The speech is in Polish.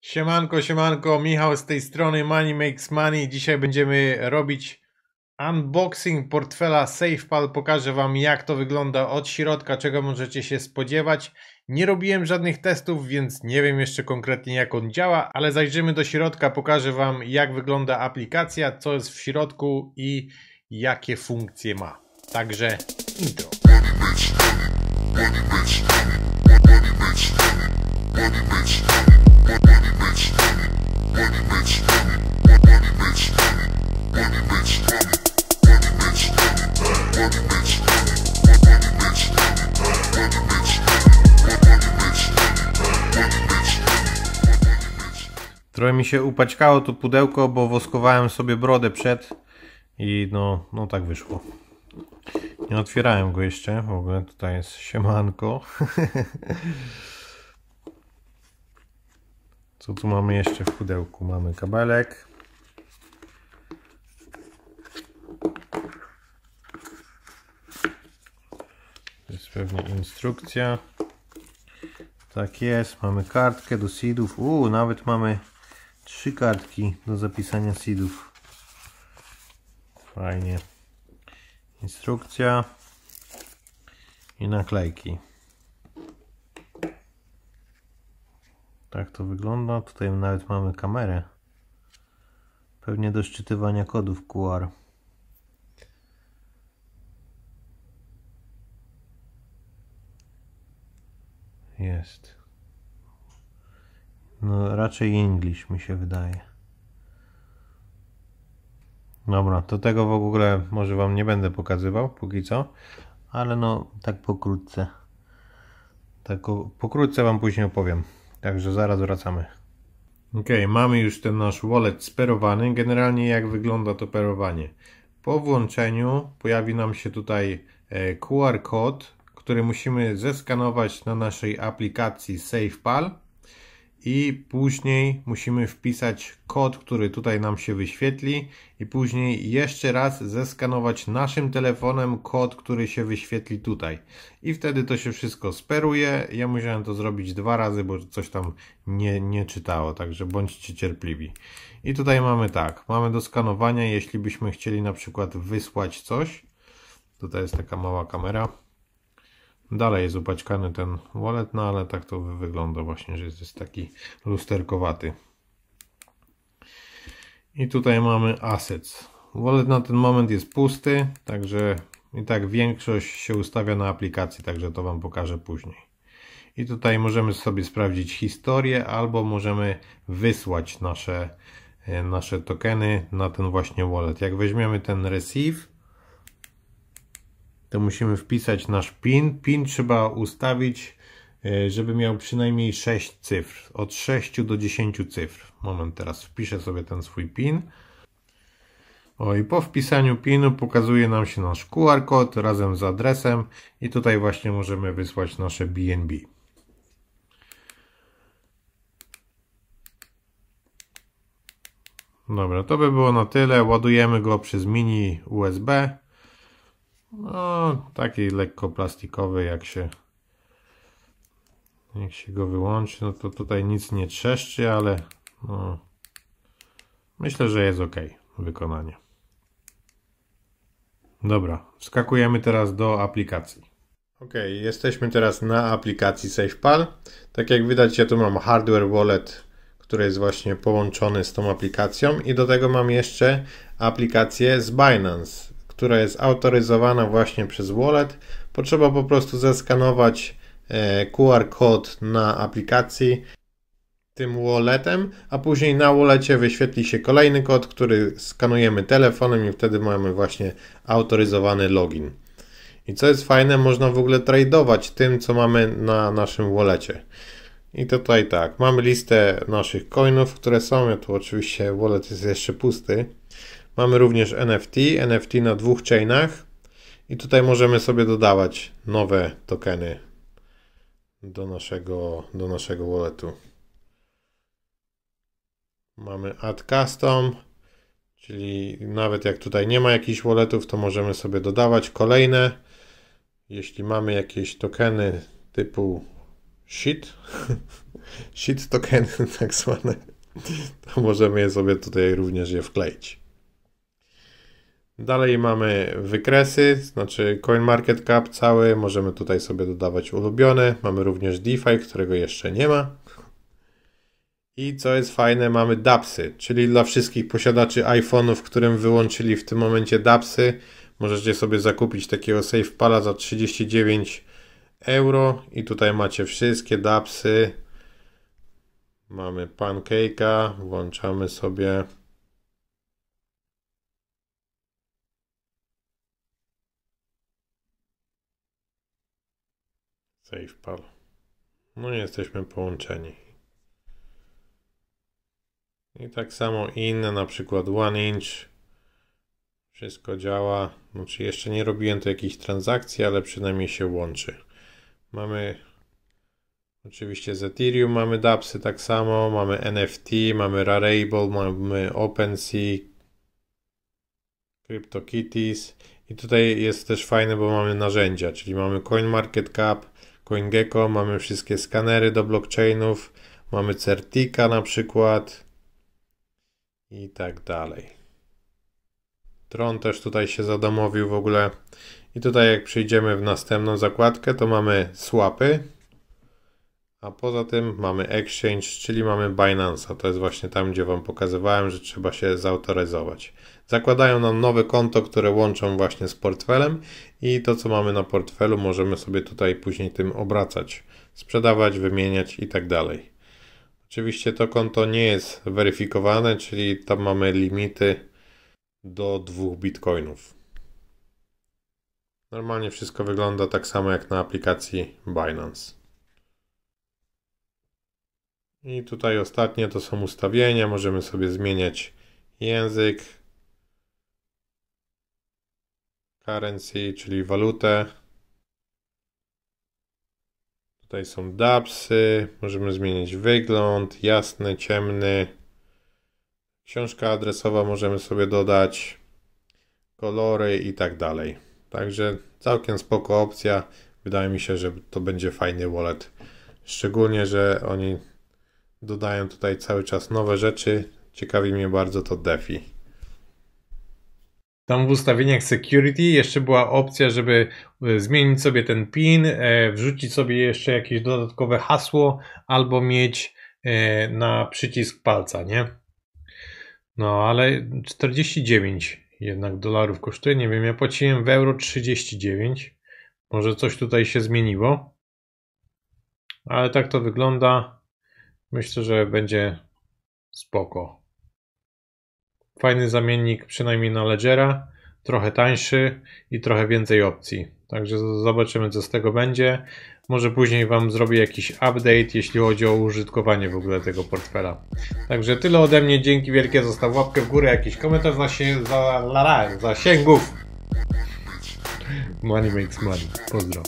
Siemanko, siemanko, Michał z tej strony Money Makes Money. Dzisiaj będziemy robić unboxing portfela SafePal. Pokażę Wam jak to wygląda od środka, czego możecie się spodziewać. Nie robiłem żadnych testów, więc nie wiem jeszcze konkretnie jak on działa, ale zajrzymy do środka, pokażę Wam jak wygląda aplikacja, co jest w środku i jakie funkcje ma. Także intro. Money makes money. Money makes money. Money makes money makes Trochę mi się upaćkało to pudełko, bo woskowałem sobie brodę przed i no, no tak wyszło. Nie otwierałem go jeszcze, w ogóle tutaj jest siemanko. Co tu mamy jeszcze w pudełku? Mamy kabelek. To jest pewnie instrukcja. Tak jest, mamy kartkę do seedów. Uuu, nawet mamy trzy kartki do zapisania seedów. Fajnie. Instrukcja i naklejki. Tak to wygląda. Tutaj nawet mamy kamerę. Pewnie do szczytywania kodów QR. Jest. No raczej English mi się wydaje. Dobra, to tego w ogóle może Wam nie będę pokazywał póki co, ale no tak pokrótce. Tak pokrótce Wam później opowiem. Także zaraz wracamy. Ok, mamy już ten nasz wallet sperowany. Generalnie jak wygląda to perowanie? Po włączeniu pojawi nam się tutaj e, QR kod, który musimy zeskanować na naszej aplikacji SafePal i później musimy wpisać kod, który tutaj nam się wyświetli i później jeszcze raz zeskanować naszym telefonem kod, który się wyświetli tutaj. I wtedy to się wszystko speruje. Ja musiałem to zrobić dwa razy, bo coś tam nie, nie czytało, także bądźcie cierpliwi. I tutaj mamy tak, mamy do skanowania, jeśli byśmy chcieli na przykład wysłać coś. Tutaj jest taka mała kamera. Dalej jest upaćkany ten wallet, no ale tak to wygląda właśnie, że jest taki lusterkowaty. I tutaj mamy assets. Wallet na ten moment jest pusty, także i tak większość się ustawia na aplikacji, także to Wam pokażę później. I tutaj możemy sobie sprawdzić historię, albo możemy wysłać nasze, e, nasze tokeny na ten właśnie wallet. Jak weźmiemy ten receive, to musimy wpisać nasz PIN. PIN trzeba ustawić, e, żeby miał przynajmniej 6 cyfr, od 6 do 10 cyfr. Moment, teraz wpiszę sobie ten swój PIN. O i po wpisaniu PIN-u pokazuje nam się nasz QR kod razem z adresem i tutaj właśnie możemy wysłać nasze BNB. Dobra, to by było na tyle. Ładujemy go przez mini USB. No, taki lekko plastikowy, jak się jak się go wyłączy, no to tutaj nic nie trzeszczy, ale no, myślę, że jest ok wykonanie. Dobra, wskakujemy teraz do aplikacji. Ok, jesteśmy teraz na aplikacji SafePal. Tak jak widać, ja tu mam Hardware Wallet, który jest właśnie połączony z tą aplikacją i do tego mam jeszcze aplikację z Binance która jest autoryzowana właśnie przez wallet. Potrzeba po prostu zeskanować e, QR kod na aplikacji tym walletem, a później na wallecie wyświetli się kolejny kod, który skanujemy telefonem i wtedy mamy właśnie autoryzowany login. I co jest fajne, można w ogóle tradeować tym, co mamy na naszym wallecie. I tutaj tak, mamy listę naszych coinów, które są. Ja tu oczywiście wallet jest jeszcze pusty. Mamy również NFT, NFT na dwóch chainach i tutaj możemy sobie dodawać nowe tokeny do naszego, do naszego walletu. Mamy add custom, czyli nawet jak tutaj nie ma jakichś walletów, to możemy sobie dodawać kolejne. Jeśli mamy jakieś tokeny typu shit, shit tokeny tak zwane, to możemy je sobie tutaj również je wkleić. Dalej mamy wykresy, znaczy CoinMarketCap cały, możemy tutaj sobie dodawać ulubione. Mamy również DeFi, którego jeszcze nie ma. I co jest fajne, mamy DAPSy, czyli dla wszystkich posiadaczy iPhone'ów, którym wyłączyli w tym momencie DAPSy, możecie sobie zakupić takiego SafePala za 39 euro i tutaj macie wszystkie DAPSy. Mamy pancake'a, włączamy sobie. Save pal. No nie jesteśmy połączeni. I tak samo inne, na przykład One Inch. Wszystko działa. Znaczy jeszcze nie robiłem tu jakichś transakcji, ale przynajmniej się łączy. Mamy oczywiście z Ethereum, mamy DAPSy tak samo, mamy NFT, mamy Rarible, mamy OpenSea, CryptoKitties i tutaj jest też fajne, bo mamy narzędzia, czyli mamy CoinMarketCap, CoinGecko, mamy wszystkie skanery do blockchainów, mamy Certika na przykład i tak dalej. Tron też tutaj się zadomowił w ogóle. I tutaj jak przejdziemy w następną zakładkę, to mamy swapy, a poza tym mamy exchange, czyli mamy Binance. To jest właśnie tam, gdzie Wam pokazywałem, że trzeba się zautoryzować. Zakładają nam nowe konto, które łączą właśnie z portfelem i to co mamy na portfelu możemy sobie tutaj później tym obracać, sprzedawać, wymieniać i tak dalej. Oczywiście to konto nie jest weryfikowane, czyli tam mamy limity do 2 bitcoinów. Normalnie wszystko wygląda tak samo jak na aplikacji Binance. I tutaj ostatnie to są ustawienia. Możemy sobie zmieniać język, currency, czyli walutę. Tutaj są dapsy, możemy zmienić wygląd, jasny, ciemny. Książka adresowa możemy sobie dodać, kolory i tak dalej. Także całkiem spoko opcja. Wydaje mi się, że to będzie fajny wallet. Szczególnie, że oni dodają tutaj cały czas nowe rzeczy. Ciekawi mnie bardzo to DeFi. Tam w ustawieniach security jeszcze była opcja, żeby e, zmienić sobie ten pin, e, wrzucić sobie jeszcze jakieś dodatkowe hasło albo mieć e, na przycisk palca, nie? No ale 49 jednak dolarów kosztuje, nie wiem, ja płaciłem w euro 39. Może coś tutaj się zmieniło. Ale tak to wygląda. Myślę, że będzie spoko. Fajny zamiennik przynajmniej na Ledgera, trochę tańszy i trochę więcej opcji. Także zobaczymy co z tego będzie. Może później Wam zrobię jakiś update, jeśli chodzi o użytkowanie w ogóle tego portfela. Także tyle ode mnie, dzięki wielkie, zostaw łapkę w górę, jakiś komentarz zasię, za, la, zasięgów. Money makes money. Pozdro.